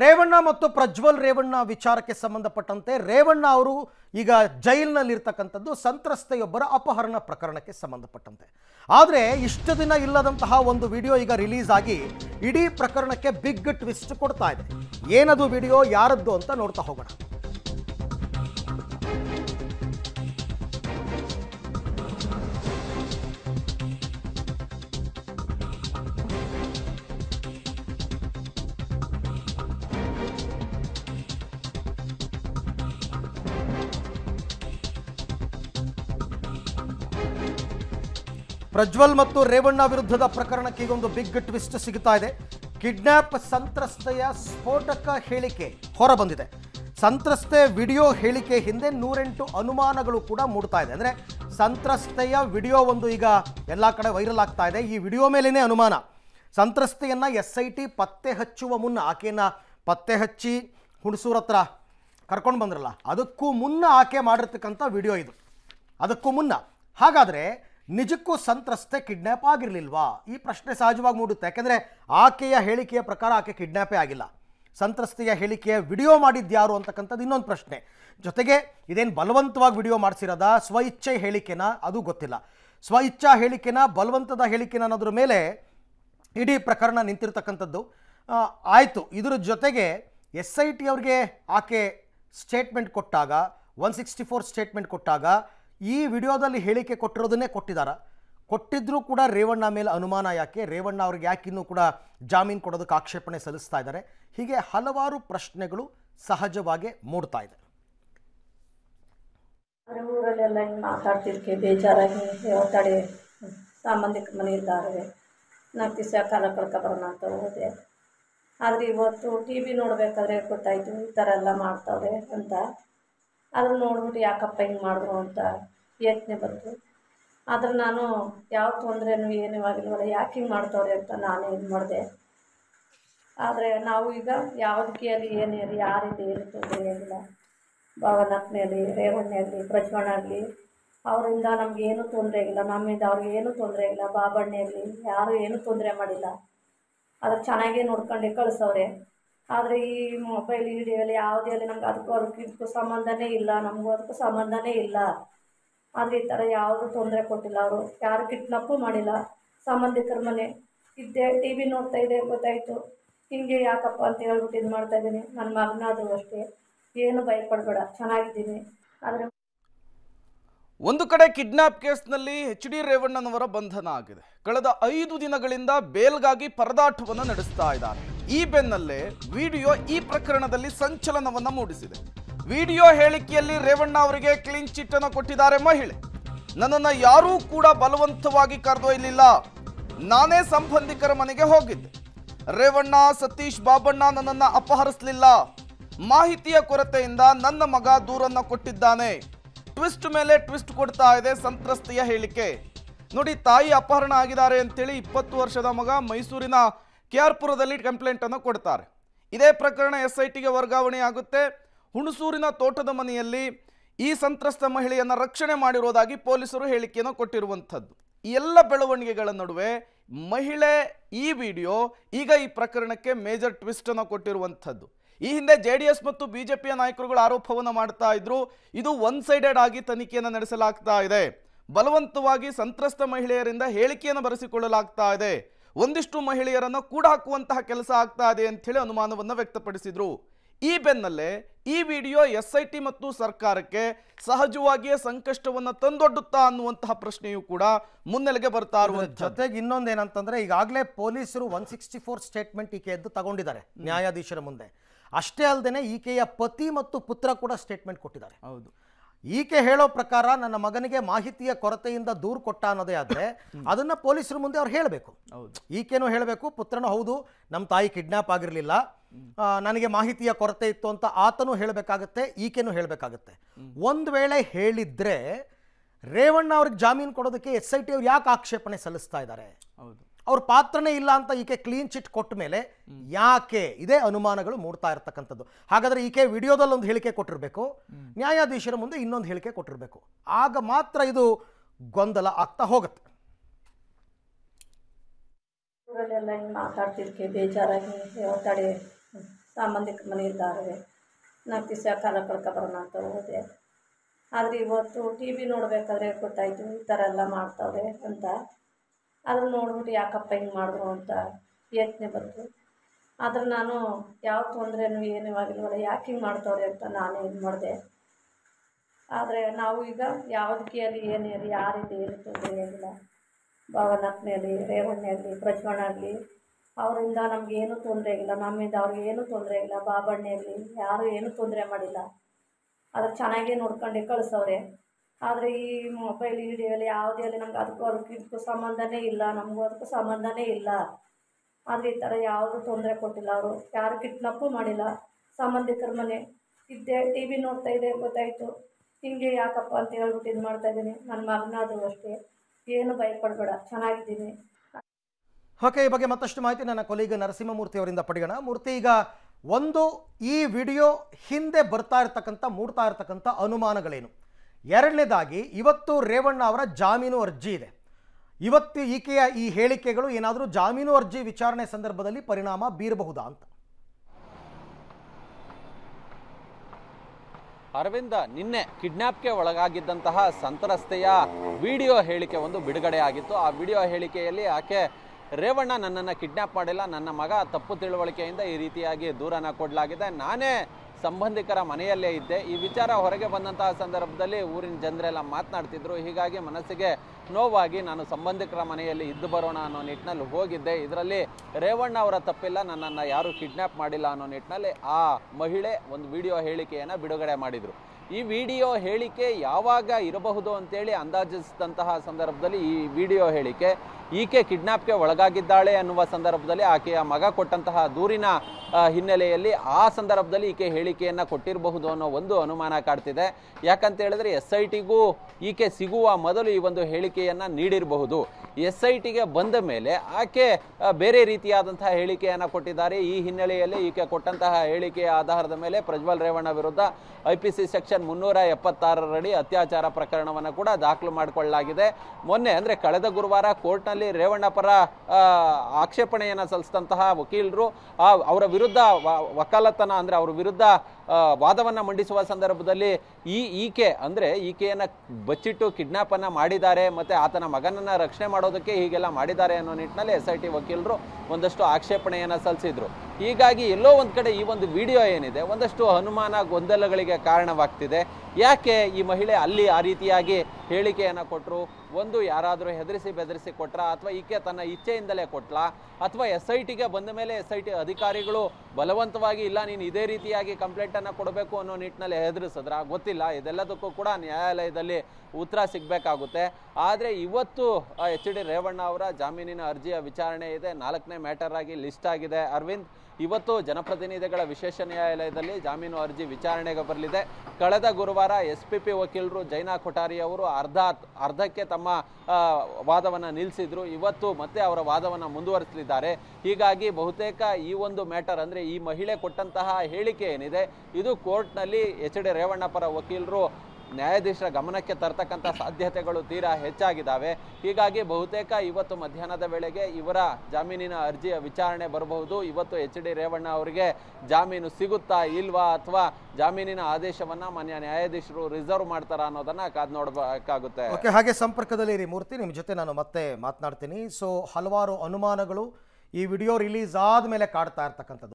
ರೇವಣ್ಣ ಮತ್ತು ಪ್ರಜ್ವಲ್ ರೇವಣ್ಣ ವಿಚಾರಕ್ಕೆ ಸಂಬಂಧಪಟ್ಟಂತೆ ರೇವಣ್ಣ ಅವರು ಈಗ ಜೈಲಿನಲ್ಲಿರ್ತಕ್ಕಂಥದ್ದು ಸಂತ್ರಸ್ತೆಯೊಬ್ಬರ ಅಪಹರಣ ಪ್ರಕರಣಕ್ಕೆ ಸಂಬಂಧಪಟ್ಟಂತೆ ಆದರೆ ಇಷ್ಟು ದಿನ ಇಲ್ಲದಂತಹ ಒಂದು ವಿಡಿಯೋ ಈಗ ರಿಲೀಸ್ ಆಗಿ ಇಡೀ ಪ್ರಕರಣಕ್ಕೆ ಬಿಗ್ ಟ್ವಿಸ್ಟ್ ಕೊಡ್ತಾ ಇದೆ ಏನದು ವಿಡಿಯೋ ಯಾರದ್ದು ಅಂತ ನೋಡ್ತಾ ಹೋಗೋಣ ಪ್ರಜ್ವಲ್ ಮತ್ತು ರೇವಣ್ಣ ವಿರುದ್ಧದ ಪ್ರಕರಣಕ್ಕೆ ಒಂದು ಬಿಗ್ ಟ್ವಿಸ್ಟ್ ಸಿಗ್ತಾ ಇದೆ ಕಿಡ್ನಾಪ್ ಸಂತ್ರಸ್ತೆಯ ಸ್ಫೋಟಕ ಹೇಳಿಕೆ ಹೊರಬಂದಿದೆ ಸಂತ್ರಸ್ತೆ ವಿಡಿಯೋ ಹೇಳಿಕೆ ಹಿಂದೆ ನೂರೆಂಟು ಅನುಮಾನಗಳು ಕೂಡ ಮೂಡ್ತಾ ಇದೆ ಅಂದರೆ ಸಂತ್ರಸ್ತೆಯ ವಿಡಿಯೋ ಒಂದು ಈಗ ಎಲ್ಲ ಕಡೆ ವೈರಲ್ ಆಗ್ತಾ ಇದೆ ಈ ವಿಡಿಯೋ ಮೇಲೇ ಅನುಮಾನ ಸಂತ್ರಸ್ತೆಯನ್ನು ಎಸ್ ಐ ಟಿ ಪತ್ತೆ ಹಚ್ಚುವ ಮುನ್ನ ಆಕೆಯನ್ನು ಪತ್ತೆ ಹಚ್ಚಿ ಹುಣಸೂರ್ ಹತ್ರ ಕರ್ಕೊಂಡು ಬಂದ್ರಲ್ಲ ಅದಕ್ಕೂ ಮುನ್ನ ಆಕೆ ಮಾಡಿರ್ತಕ್ಕಂಥ ವಿಡಿಯೋ ಇದು ಅದಕ್ಕೂ ಮುನ್ನ ಹಾಗಾದರೆ ನಿಜಕ್ಕೂ ಸಂತ್ರಸ್ತೆ ಕಿಡ್ನ್ಯಾಪ್ ಆಗಿರಲಿಲ್ವಾ ಈ ಪ್ರಶ್ನೆ ಸಹಜವಾಗಿ ಮೂಡುತ್ತೆ ಯಾಕೆಂದರೆ ಆಕೆಯ ಹೇಳಿಕೆಯ ಪ್ರಕಾರ ಆಕೆ ಕಿಡ್ನ್ಯಾಪೇ ಆಗಿಲ್ಲ ಸಂತ್ರಸ್ತೆಯ ಹೇಳಿಕೆಯ ವಿಡಿಯೋ ಮಾಡಿದ್ಯಾರು ಅಂತಕ್ಕಂಥದ್ದು ಇನ್ನೊಂದು ಪ್ರಶ್ನೆ ಜೊತೆಗೆ ಇದೇನು ಬಲವಂತವಾಗಿ ವಿಡಿಯೋ ಮಾಡಿಸಿರೋದ ಸ್ವ ಇಚ್ಛೆ ಹೇಳಿಕೆನ ಅದು ಗೊತ್ತಿಲ್ಲ ಸ್ವ ಇಚ್ಛಾ ಹೇಳಿಕೆನ ಬಲವಂತದ ಹೇಳಿಕೆನ ಅನ್ನೋದ್ರ ಮೇಲೆ ಇಡೀ ಪ್ರಕರಣ ನಿಂತಿರ್ತಕ್ಕಂಥದ್ದು ಆಯಿತು ಇದರ ಜೊತೆಗೆ ಎಸ್ ಐ ಟಿ ಅವ್ರಿಗೆ ಆಕೆ ಸ್ಟೇಟ್ಮೆಂಟ್ ಕೊಟ್ಟಾಗ ಒನ್ ಸಿಕ್ಸ್ಟಿ ಫೋರ್ ಸ್ಟೇಟ್ಮೆಂಟ್ ಕೊಟ್ಟಾಗ ಈ ವಿಡಿಯೋದಲ್ಲಿ ಹೇಳಿಕೆ ಕೊಟ್ಟಿರೋದನ್ನೇ ಕೊಟ್ಟಿದ್ದಾರೆ ಕೊಟ್ಟಿದ್ರೂ ಕೂಡ ರೇವಣ್ಣ ಮೇಲೆ ಅನುಮಾನ ಯಾಕೆ ರೇವಣ್ಣ ಅವ್ರಿಗೆ ಯಾಕಿನ್ನೂ ಕೂಡ ಜಾಮೀನು ಕೊಡೋದಕ್ಕೆ ಆಕ್ಷೇಪಣೆ ಸಲ್ಲಿಸ್ತಾ ಇದ್ದಾರೆ ಹೀಗೆ ಹಲವಾರು ಪ್ರಶ್ನೆಗಳು ಸಹಜವಾಗಿ ಮೂಡ್ತಾ ಇದೆ ಊರಲ್ಲೆಲ್ಲ ಮಾತಾಡ್ತಿದ್ದಕ್ಕೆ ಅಂತ ಆದರೆ ಇವತ್ತು ಟಿ ವಿ ನೋಡಬೇಕಾದ್ರೆ ಗೊತ್ತಾಯಿತು ಈ ಥರ ಎಲ್ಲ ಮಾಡ್ತಾವ್ರೆ ಅಂತ ಅದನ್ನು ನೋಡ್ಬಿಟ್ಟು ಯಾಕಪ್ಪ ಹಿಂಗೆ ಮಾಡಿದ್ರು ಅಂತ ಯೋಚನೆ ಬಂತು ಆದರೆ ನಾನು ಯಾವ ತೊಂದರೆನೂ ಏನೂ ಆಗಿಲ್ವಲ್ಲ ಯಾಕೆ ಹಿಂಗೆ ಮಾಡ್ತವ್ರೆ ಅಂತ ನಾನು ಇದು ಮಾಡಿದೆ ಆದರೆ ನಾವು ಈಗ ಯಾವುದಕ್ಕೆ ಅಲ್ಲಿ ಏನೇ ಇರಲಿ ಯಾರಿಂದ ಏನು ತೊಂದರೆ ಏನಿಲ್ಲ ಭಾವನಾತ್ಮೆ ಆಗಲಿ ರೇವಣ್ಣ ಆಗಲಿ ಪ್ರಜ್ವಣ ಆಗಲಿ ಅವರಿಂದ ನಮ್ಗೆ ಏನೂ ತೊಂದರೆ ಇಲ್ಲ ನಮ್ಮಿಂದ ಅವ್ರಿಗೆ ಏನೂ ತೊಂದರೆ ಇಲ್ಲ ಬಾಬಣ್ಣೆ ಆಗಲಿ ಯಾರೂ ಏನೂ ತೊಂದರೆ ಮಾಡಿಲ್ಲ ಅದ್ರ ಚೆನ್ನಾಗೇ ನೋಡ್ಕೊಂಡು ಕಳಿಸವ್ರೆ ಆದರೆ ಈ ಮೊಬೈಲ್ ಇಡಿಯಲ್ಲಿ ಯಾವುದೇ ಅಲ್ಲಿ ನಮ್ಗೆ ಅದಕ್ಕೂ ಅದಕ್ಕೆ ಇದಕ್ಕೂ ಸಂಬಂಧನೇ ಇಲ್ಲ ನಮಗೂ ಅದಕ್ಕೂ ಸಂಬಂಧನೇ ಇಲ್ಲ ಆದರೆ ಈ ಥರ ಯಾವುದೂ ತೊಂದರೆ ಕೊಟ್ಟಿಲ್ಲ ಅವರು ಯಾರು ಕಿಡ್ನಪ್ಪು ಮಾಡಿಲ್ಲ ಸಂಬಂಧಿಕರ ಮನೆ ಇದ್ದೆ ಟಿ ವಿ ನೋಡ್ತಾ ಇದೆ ಗೊತ್ತಾಯಿತು ಹಿಂಗೆ ಯಾಕಪ್ಪ ಅಂತ ಹೇಳ್ಬಿಟ್ಟು ಇದು ಮಾಡ್ತಾ ಇದ್ದೀನಿ ನನ್ನ ಮಗನಾದರೂ ಅಷ್ಟೇ ಏನು ಭಯಪಡಬೇಡ ಚೆನ್ನಾಗಿದ್ದೀನಿ ಆದರೆ ಒಂದು ಕಡೆ ಕಿಡ್ನಾಪ್ ಕೇಸ್ನಲ್ಲಿ ಎಚ್ ಡಿ ರೇವಣ್ಣನವರ ಬಂಧನ ಆಗಿದೆ ಕಳೆದ ಐದು ದಿನಗಳಿಂದ ಬೇಲ್ಗಾಗಿ ಪರದಾಟವನ್ನು ನಡೆಸ್ತಾ ಇದ್ದಾರೆ ಈ ಬೆನ್ನಲ್ಲೇ ವಿಡಿಯೋ ಈ ಪ್ರಕರಣದಲ್ಲಿ ಸಂಚಲನವನ್ನು ಮೂಡಿಸಿದೆ ವಿಡಿಯೋ ಹೇಳಿಕೆಯಲ್ಲಿ ರೇವಣ್ಣ ಅವರಿಗೆ ಕ್ಲೀನ್ ಚಿಟ್ ಅನ್ನು ಕೊಟ್ಟಿದ್ದಾರೆ ಮಹಿಳೆ ನನ್ನನ್ನ ಯಾರೂ ಕೂಡ ಬಲವಂತವಾಗಿ ಕರೆದೊಯ್ಯಲಿಲ್ಲ ನಾನೇ ಸಂಬಂಧಿಕರ ಮನೆಗೆ ಹೋಗಿದ್ದೆ ರೇವಣ್ಣ ಸತೀಶ್ ಬಾಬಣ್ಣ ನನ್ನನ್ನು ಅಪಹರಿಸಲಿಲ್ಲ ಮಾಹಿತಿಯ ಕೊರತೆಯಿಂದ ನನ್ನ ಮಗ ದೂರನ್ನ ಕೊಟ್ಟಿದ್ದಾನೆ ಟ್ವಿಸ್ಟ್ ಮೇಲೆ ಟ್ವಿಸ್ಟ್ ಕೊಡ್ತಾ ಇದೆ ಸಂತ್ರಸ್ತೆಯ ಹೇಳಿಕೆ ನೋಡಿ ತಾಯಿ ಅಪಹರಣ ಆಗಿದ್ದಾರೆ ಅಂತೇಳಿ ಇಪ್ಪತ್ತು ವರ್ಷದ ಮಗ ಮೈಸೂರಿನ ಕೆ ಆರ್ ಪುರದಲ್ಲಿ ಕಂಪ್ಲೇಂಟನ್ನು ಕೊಡ್ತಾರೆ ಇದೇ ಪ್ರಕರಣ ಎಸ್ ಐ ಟಿಗೆ ವರ್ಗಾವಣೆಯಾಗುತ್ತೆ ಹುಣಸೂರಿನ ತೋಟದ ಮನೆಯಲ್ಲಿ ಈ ಸಂತ್ರಸ್ತ ಮಹಿಳೆಯನ್ನು ರಕ್ಷಣೆ ಮಾಡಿರುವುದಾಗಿ ಪೊಲೀಸರು ಹೇಳಿಕೆಯನ್ನು ಕೊಟ್ಟಿರುವಂಥದ್ದು ಈ ಎಲ್ಲ ಬೆಳವಣಿಗೆಗಳ ನಡುವೆ ಮಹಿಳೆ ಈ ವಿಡಿಯೋ ಈಗ ಈ ಪ್ರಕರಣಕ್ಕೆ ಮೇಜರ್ ಟ್ವಿಸ್ಟನ್ನು ಕೊಟ್ಟಿರುವಂಥದ್ದು ಈ ಹಿಂದೆ ಜೆ ಡಿ ಎಸ್ ಮತ್ತು ಬಿಜೆಪಿಯ ನಾಯಕರುಗಳು ಆರೋಪವನ್ನು ಮಾಡ್ತಾ ಇದ್ರು ಇದು ಒನ್ ಸೈಡೆಡ್ ಆಗಿ ತನಿಖೆಯನ್ನು ನಡೆಸಲಾಗ್ತಾ ಇದೆ ಬಲವಂತವಾಗಿ ಸಂತ್ರಸ್ತ ಮಹಿಳೆಯರಿಂದ ಹೇಳಿಕೆಯನ್ನು ಬರೆಸಿಕೊಳ್ಳಲಾಗ್ತಾ ಇದೆ ಒಂದಿಷ್ಟು ಮಹಿಳೆಯರನ್ನು ಕೂಡ ಹಾಕುವಂತಹ ಕೆಲಸ ಆಗ್ತಾ ಇದೆ ಹೇಳಿ ಅನುಮಾನವನ್ನು ವ್ಯಕ್ತಪಡಿಸಿದರು ಈ ಬೆನ್ನಲ್ಲೇ ಈ ವಿಡಿಯೋ ಎಸ್ ಐ ಟಿ ಮತ್ತು ಸರ್ಕಾರಕ್ಕೆ ಸಹಜವಾಗಿಯೇ ಸಂಕಷ್ಟವನ್ನು ತಂದೊಡ್ಡುತ್ತಾ ಅನ್ನುವಂತಹ ಪ್ರಶ್ನೆಯೂ ಕೂಡ ಮುನ್ನೆಲೆಗೆ ಬರ್ತಾ ಇರುವ ಜೊತೆಗೆ ಇನ್ನೊಂದೇನಂತಂದ್ರೆ ಈಗಾಗಲೇ ಪೊಲೀಸರು ಒನ್ ಸಿಕ್ಸ್ಟಿ ಫೋರ್ ಸ್ಟೇಟ್ಮೆಂಟ್ ಈಕೆ ಎದ್ದು ತಗೊಂಡಿದ್ದಾರೆ ನ್ಯಾಯಾಧೀಶರ ಮುಂದೆ ಅಷ್ಟೇ ಅಲ್ಲದೆ ಈಕೆಯ ಪತಿ ಮತ್ತು ಪುತ್ರ ಕೂಡ ಸ್ಟೇಟ್ಮೆಂಟ್ ಕೊಟ್ಟಿದ್ದಾರೆ ಹೌದು ಈಕೆ ಹೇಳೋ ಪ್ರಕಾರ ನನ್ನ ಮಗನಿಗೆ ಮಾಹಿತಿಯ ಕೊರತೆಯಿಂದ ದೂರು ಕೊಟ್ಟ ಅನ್ನೋದೇ ಆದರೆ ಅದನ್ನು ಪೊಲೀಸರ ಮುಂದೆ ಅವ್ರು ಹೇಳಬೇಕು ಈಕೆನೂ ಹೇಳಬೇಕು ಪುತ್ರನೂ ಹೌದು ನಮ್ಮ ತಾಯಿ ಕಿಡ್ನಾಪ್ ಆಗಿರಲಿಲ್ಲ ನನಗೆ ಮಾಹಿತಿಯ ಕೊರತೆ ಇತ್ತು ಅಂತ ಆತನೂ ಹೇಳಬೇಕಾಗತ್ತೆ ಈಕೆನೂ ಹೇಳಬೇಕಾಗತ್ತೆ ಒಂದು ವೇಳೆ ಹೇಳಿದ್ರೆ ರೇವಣ್ಣ ಅವ್ರಿಗೆ ಜಾಮೀನು ಕೊಡೋದಕ್ಕೆ ಎಸ್ ಐ ಟಿ ಅವ್ರು ಯಾಕೆ ಆಕ್ಷೇಪಣೆ ಸಲ್ಲಿಸ್ತಾ ಇದ್ದಾರೆ ಹೌದು ಅವ್ರ ಪಾತ್ರನೇ ಇಲ್ಲ ಅಂತ ಈಕೆ ಕ್ಲೀನ್ ಚಿಟ್ ಕೊಟ್ಟ ಮೇಲೆ ಯಾಕೆ ಇದೇ ಅನುಮಾನಗಳು ಮೂಡ್ತಾ ಇರ್ತಕ್ಕಂಥದ್ದು ಹಾಗಾದ್ರೆ ಈಕೆ ವಿಡಿಯೋದಲ್ಲಿ ಒಂದು ಹೇಳಿಕೆ ಕೊಟ್ಟಿರಬೇಕು ನ್ಯಾಯಾಧೀಶರ ಮುಂದೆ ಇನ್ನೊಂದು ಹೇಳಿಕೆ ಕೊಟ್ಟಿರಬೇಕು ಆಗ ಮಾತ್ರ ಇದು ಗೊಂದಲ ಆಗ್ತಾ ಹೋಗುತ್ತೆ ಊರಲ್ಲೆಲ್ಲ ಮಾತಾಡ್ತಿದ್ದಕ್ಕೆ ಬೇಜಾರಾಗಿ ಒತ್ತಾಡಿ ಸಂಬಂಧಿಕ ಮನೆಯಿದ್ದಾರೆ ನಾನು ಪಿಸ ಕಾಲ ಅಂತ ಹೋದೆ ಇವತ್ತು ಟಿ ವಿ ನೋಡಬೇಕಾದ್ರೆ ಗೊತ್ತಾಯಿತು ಈ ಥರ ಎಲ್ಲ ಮಾಡ್ತಾವ್ರೆ ಅಂತ ಅದನ್ನು ನೋಡ್ಬಿಟ್ಟು ಯಾಕಪ್ಪ ಹಿಂಗೆ ಮಾಡಿದ್ರು ಅಂತ ಯೋಚನೆ ಬಂತು ಆದರೆ ನಾನು ಯಾವ ತೊಂದರೆನೂ ಏನೂ ಆಗಿಲ್ವಲ್ಲ ಯಾಕೆ ಹಿಂಗೆ ಮಾಡ್ತವ್ರೆ ಅಂತ ನಾನು ಇದು ಮಾಡಿದೆ ಆದರೆ ನಾವು ಈಗ ಯಾವುದಕ್ಕೆ ಅಲ್ಲಿ ಏನೇ ಇರಲಿ ಯಾರಿದೆ ಏನು ತೊಂದರೆ ಆಗಿಲ್ಲ ಭಾವನಾತ್ಮೆ ಆಗಲಿ ರೇವಣ್ಣ ಆಗಲಿ ಪ್ರಜ್ವಣ ಆಗಲಿ ಅವರಿಂದ ನಮಗೇನು ತೊಂದರೆ ಆಗಿಲ್ಲ ನಮ್ಮಿಂದ ಅವ್ರಿಗೆ ಏನೂ ತೊಂದರೆ ಇಲ್ಲ ಬಾಬಣ್ಣೆ ಆಗಲಿ ಯಾರು ಏನೂ ತೊಂದರೆ ಮಾಡಿಲ್ಲ ಆದರೆ ಚೆನ್ನಾಗೇ ನೋಡ್ಕೊಂಡು ಕಳಿಸವ್ರೆ ಆದರೆ ಈ ಮೊಬೈಲ್ ವಿಡಿಯೋಲಿ ಯಾವುದೇ ಅಲ್ಲಿ ನಮ್ಗೆ ಅದಕ್ಕೂ ಅದಕ್ಕೆ ಇದಕ್ಕೂ ಸಂಬಂಧನೇ ಇಲ್ಲ ನಮಗೂ ಅದಕ್ಕೂ ಸಂಬಂಧನೇ ಇಲ್ಲ ಆದರೆ ಈ ಥರ ಯಾವುದೂ ತೊಂದರೆ ಕೊಟ್ಟಿಲ್ಲ ಅವರು ಯಾರು ಕಿಡ್ನಪ್ಪು ಮಾಡಿಲ್ಲ ಸಂಬಂಧಿಕರ ಮನೆ ಇದ್ದೆ ಟಿ ವಿ ನೋಡ್ತಾ ಇದೆ ಗೊತ್ತಾಯಿತು ಹಿಂಗೆ ಯಾಕಪ್ಪ ಅಂತ ಹೇಳ್ಬಿಟ್ಟು ಇದು ಮಾಡ್ತಾ ಇದ್ದೀನಿ ನನ್ನ ಮಗನಾದರೂ ಅಷ್ಟೇ ಏನು ಭಯಪಡಬೇಡ ಚೆನ್ನಾಗಿದ್ದೀನಿ ಓಕೆ ಈ ಬಗ್ಗೆ ಮತ್ತಷ್ಟು ಮಾಹಿತಿ ನನ್ನ ಕೊಲೀಗ ನರಸಿಂಹಮೂರ್ತಿ ಅವರಿಂದ ಪಡೆಯೋಣ ಮೂರ್ತಿ ಈಗ ಒಂದು ಈ ವಿಡಿಯೋ ಹಿಂದೆ ಬರ್ತಾ ಇರ್ತಕ್ಕಂಥ ಮೂಡ್ತಾ ಇರ್ತಕ್ಕಂಥ ಅನುಮಾನಗಳೇನು ಎರಡನೇದಾಗಿ ಇವತ್ತು ರೇವಣ್ಣ ಅವರ ಜಾಮೀನು ಅರ್ಜಿ ಇದೆ ಇವತ್ತು ಈಕೆಯ ಈ ಹೇಳಿಕೆಗಳು ಏನಾದರೂ ಜಾಮೀನು ಅರ್ಜಿ ವಿಚಾರಣೆ ಸಂದರ್ಭದಲ್ಲಿ ಪರಿಣಾಮ ಬೀರಬಹುದಾ ಅಂತ ಅರವಿಂದ ನಿನ್ನೆ ಕಿಡ್ನಾಪ್ಗೆ ಒಳಗಾಗಿದ್ದಂತಹ ಸಂತ್ರಸ್ತೆಯ ವಿಡಿಯೋ ಹೇಳಿಕೆ ಒಂದು ಬಿಡುಗಡೆ ಆಗಿತ್ತು ಆ ವಿಡಿಯೋ ಹೇಳಿಕೆಯಲ್ಲಿ ಆಕೆ ರೇವಣ್ಣ ನನ್ನನ್ನು ಕಿಡ್ನಾಪ್ ಮಾಡಿಲ್ಲ ನನ್ನ ಮಗ ತಪ್ಪು ತಿಳುವಳಿಕೆಯಿಂದ ಈ ರೀತಿಯಾಗಿ ದೂರನ ಕೊಡಲಾಗಿದೆ ನಾನೇ ಸಂಬಂಧಿಕರ ಮನೆಯಲ್ಲೇ ಇದ್ದೆ ಈ ವಿಚಾರ ಹೊರಗೆ ಬಂದಂತಹ ಸಂದರ್ಭದಲ್ಲಿ ಊರಿನ ಜನರೆಲ್ಲ ಮಾತನಾಡ್ತಿದ್ರು ಹೀಗಾಗಿ ಮನಸ್ಸಿಗೆ ನೋವಾಗಿ ನಾನು ಸಂಬಂಧಿಕರ ಮನೆಯಲ್ಲಿ ಇದ್ದು ಬರೋಣ ಅನ್ನೋ ನಿಟ್ಟಿನಲ್ಲಿ ಹೋಗಿದ್ದೆ ಇದರಲ್ಲಿ ರೇವಣ್ಣ ಅವರ ತಪ್ಪಿಲ್ಲ ನನ್ನನ್ನು ಯಾರೂ ಕಿಡ್ನ್ಯಾಪ್ ಮಾಡಿಲ್ಲ ಅನ್ನೋ ನಿಟ್ಟಿನಲ್ಲಿ ಆ ಮಹಿಳೆ ಒಂದು ವಿಡಿಯೋ ಹೇಳಿಕೆಯನ್ನು ಬಿಡುಗಡೆ ಮಾಡಿದರು ಈ ವಿಡಿಯೋ ಹೇಳಿಕೆ ಯಾವಾಗ ಇರಬಹುದು ಅಂತೇಳಿ ಅಂದಾಜಿಸಿದಂತಹ ಸಂದರ್ಭದಲ್ಲಿ ಈ ವಿಡಿಯೋ ಹೇಳಿಕೆ ಈಕೆ ಕಿಡ್ನಾಪ್ಗೆ ಒಳಗಾಗಿದ್ದಾಳೆ ಅನ್ನುವ ಸಂದರ್ಭದಲ್ಲಿ ಆಕೆಯ ಮಗ ಕೊಟ್ಟಂತಹ ದೂರಿನ ಹಿನ್ನೆಲೆಯಲ್ಲಿ ಆ ಸಂದರ್ಭದಲ್ಲಿ ಈಕೆ ಹೇಳಿಕೆಯನ್ನು ಕೊಟ್ಟಿರಬಹುದು ಅನ್ನೋ ಒಂದು ಅನುಮಾನ ಕಾಡ್ತಿದೆ ಯಾಕಂತ ಹೇಳಿದ್ರೆ ಎಸ್ ಐ ಟಿಗೂ ಈಕೆ ಸಿಗುವ ಮೊದಲು ಈ ಒಂದು ಹೇಳಿಕೆಯನ್ನು ನೀಡಿರಬಹುದು ಎಸ್ ಐ ಟಿಗೆ ಬಂದ ಮೇಲೆ ಆಕೆ ಬೇರೆ ರೀತಿಯಾದಂತಹ ಹೇಳಿಕೆಯನ್ನು ಕೊಟ್ಟಿದ್ದಾರೆ ಈ ಹಿನ್ನೆಲೆಯಲ್ಲಿ ಈಕೆ ಕೊಟ್ಟಂತಹ ಹೇಳಿಕೆಯ ಆಧಾರದ ಮೇಲೆ ಪ್ರಜ್ವಲ್ ರೇವಣ್ಣ ವಿರುದ್ಧ ಐ ಪಿ ಸಿ ಸೆಕ್ಷನ್ ಮುನ್ನೂರ ಎಪ್ಪತ್ತಾರರಡಿ ಅತ್ಯಾಚಾರ ಪ್ರಕರಣವನ್ನು ಕೂಡ ದಾಖಲು ಮಾಡಿಕೊಳ್ಳಲಾಗಿದೆ ಮೊನ್ನೆ ಅಂದರೆ ಕಳೆದ ಗುರುವಾರ ಕೋರ್ಟ್ನಲ್ಲಿ ರೇವಣ್ಣ ಪರ ಆಕ್ಷೇಪಣೆಯನ್ನು ಸಲ್ಲಿಸಿದಂತಹ ವಕೀಲರು ಅವರ ವಿರುದ್ಧ ವಕಾಲತನ ಅಂದರೆ ಅವರ ವಿರುದ್ಧ ವಾದವನ್ನು ಮಂಡಿಸುವ ಸಂದರ್ಭದಲ್ಲಿ ಈ ಈಕೆ ಅಂದರೆ ಈಕೆಯನ್ನು ಬಚ್ಚಿಟ್ಟು ಕಿಡ್ನ್ಯಾಪನ್ನು ಮಾಡಿದ್ದಾರೆ ಮತ್ತು ಆತನ ಮಗನನ್ನು ರಕ್ಷಣೆ ಮಾಡೋದಕ್ಕೆ ಹೀಗೆಲ್ಲ ಮಾಡಿದ್ದಾರೆ ಅನ್ನೋ ನಿಟ್ಟಿನಲ್ಲಿ ಎಸ್ ಐ ಟಿ ವಕೀಲರು ಒಂದಷ್ಟು ಆಕ್ಷೇಪಣೆಯನ್ನು ಸಲ್ಲಿಸಿದರು ಹೀಗಾಗಿ ಎಲ್ಲೋ ಒಂದು ಕಡೆ ಈ ಒಂದು ವಿಡಿಯೋ ಏನಿದೆ ಒಂದಷ್ಟು ಅನುಮಾನ ಗೊಂದಲಗಳಿಗೆ ಕಾರಣವಾಗ್ತಿದೆ ಯಾಕೆ ಈ ಮಹಿಳೆ ಅಲ್ಲಿ ಆ ರೀತಿಯಾಗಿ ಹೇಳಿಕೆಯನ್ನು ಕೊಟ್ಟರು ಒಂದು ಯಾರಾದರೂ ಹೆದರಿಸಿ ಬೆದರಿಸಿ ಕೊಟ್ಟ್ರಾ ಅಥವಾ ಈಕೆ ತನ್ನ ಇಚ್ಛೆಯಿಂದಲೇ ಕೊಟ್ಲ ಅಥವಾ ಎಸ್ ಐ ಟಿಗೆ ಬಂದ ಮೇಲೆ ಎಸ್ ಐ ಟಿ ಅಧಿಕಾರಿಗಳು ಬಲವಂತವಾಗಿ ಇಲ್ಲ ನೀನು ಇದೇ ರೀತಿಯಾಗಿ ಕಂಪ್ಲೇಂಟನ್ನು ಕೊಡಬೇಕು ಅನ್ನೋ ನಿಟ್ಟಿನಲ್ಲಿ ಹೆದರಿಸಿದ್ರ ಗೊತ್ತಿಲ್ಲ ಇದೆಲ್ಲದಕ್ಕೂ ಕೂಡ ನ್ಯಾಯಾಲಯದಲ್ಲಿ ಉತ್ತರ ಸಿಗಬೇಕಾಗುತ್ತೆ ಆದರೆ ಇವತ್ತು ಎಚ್ ಡಿ ರೇವಣ್ಣ ಅವರ ಜಾಮೀನಿನ ಅರ್ಜಿಯ ವಿಚಾರಣೆ ಇದೆ ನಾಲ್ಕನೇ ಮ್ಯಾಟರ್ ಆಗಿ ಲಿಸ್ಟ್ ಆಗಿದೆ ಅರವಿಂದ್ ಇವತ್ತು ಜನಪ್ರತಿನಿಧಿಗಳ ವಿಶೇಷ ನ್ಯಾಯಾಲಯದಲ್ಲಿ ಜಾಮೀನು ಅರ್ಜಿ ವಿಚಾರಣೆಗೆ ಬರಲಿದೆ ಕಳೆದ ಗುರುವಾರ ಎಸ್ ಪಿ ಪಿ ವಕೀಲರು ಜೈನಾ ಕೊಠಾರಿ ಅವರು ಅರ್ಧ ಅರ್ಧಕ್ಕೆ ತಮ್ಮ ವಾದವನ್ನು ನಿಲ್ಲಿಸಿದ್ರು ಇವತ್ತು ಮತ್ತೆ ಅವರ ವಾದವನ್ನು ಮುಂದುವರಿಸಲಿದ್ದಾರೆ ಹೀಗಾಗಿ ಬಹುತೇಕ ಈ ಒಂದು ಮ್ಯಾಟರ್ ಅಂದರೆ ಈ ಮಹಿಳೆ ಕೊಟ್ಟಂತಹ ಹೇಳಿಕೆ ಏನಿದೆ ಇದು ಕೋರ್ಟ್ನಲ್ಲಿ ಎಚ್ ಡಿ ರೇವಣ್ಣ ವಕೀಲರು ನ್ಯಾಯಾಧೀಶರ ಗಮನಕ್ಕೆ ತರ್ತಕ್ಕಂಥ ಸಾಧ್ಯತೆಗಳು ತೀರಾ ಹೆಚ್ಚಾಗಿದ್ದಾವೆ ಹೀಗಾಗಿ ಬಹುತೇಕ ಇವತ್ತು ಮಧ್ಯಾಹ್ನದ ವೇಳೆಗೆ ಇವರ ಜಾಮೀನಿನ ಅರ್ಜಿಯ ವಿಚಾರಣೆ ಬರಬಹುದು ಇವತ್ತು ಎಚ್ ಡಿ ರೇವಣ್ಣ ಅವರಿಗೆ ಜಾಮೀನು ಸಿಗುತ್ತಾ ಇಲ್ವಾ ಅಥವಾ ಜಾಮೀನಿನ ಆದೇಶವನ್ನು ಮಾನ್ಯ ನ್ಯಾಯಾಧೀಶರು ರಿಸರ್ವ್ ಮಾಡ್ತಾರಾ ಅನ್ನೋದನ್ನ ಕಾದ್ ನೋಡಬೇಕಾಗುತ್ತೆ ಹಾಗೆ ಸಂಪರ್ಕದಲ್ಲಿ ರೀ ಮೂರ್ತಿ ನಿಮ್ಮ ಜೊತೆ ನಾನು ಮತ್ತೆ ಮಾತನಾಡ್ತೀನಿ ಸೊ ಹಲವಾರು ಅನುಮಾನಗಳು ಈ ವಿಡಿಯೋ ರಿಲೀಸ್ ಮೇಲೆ ಕಾಡ್ತಾ ಇರ್ತಕ್ಕಂಥದ್ದು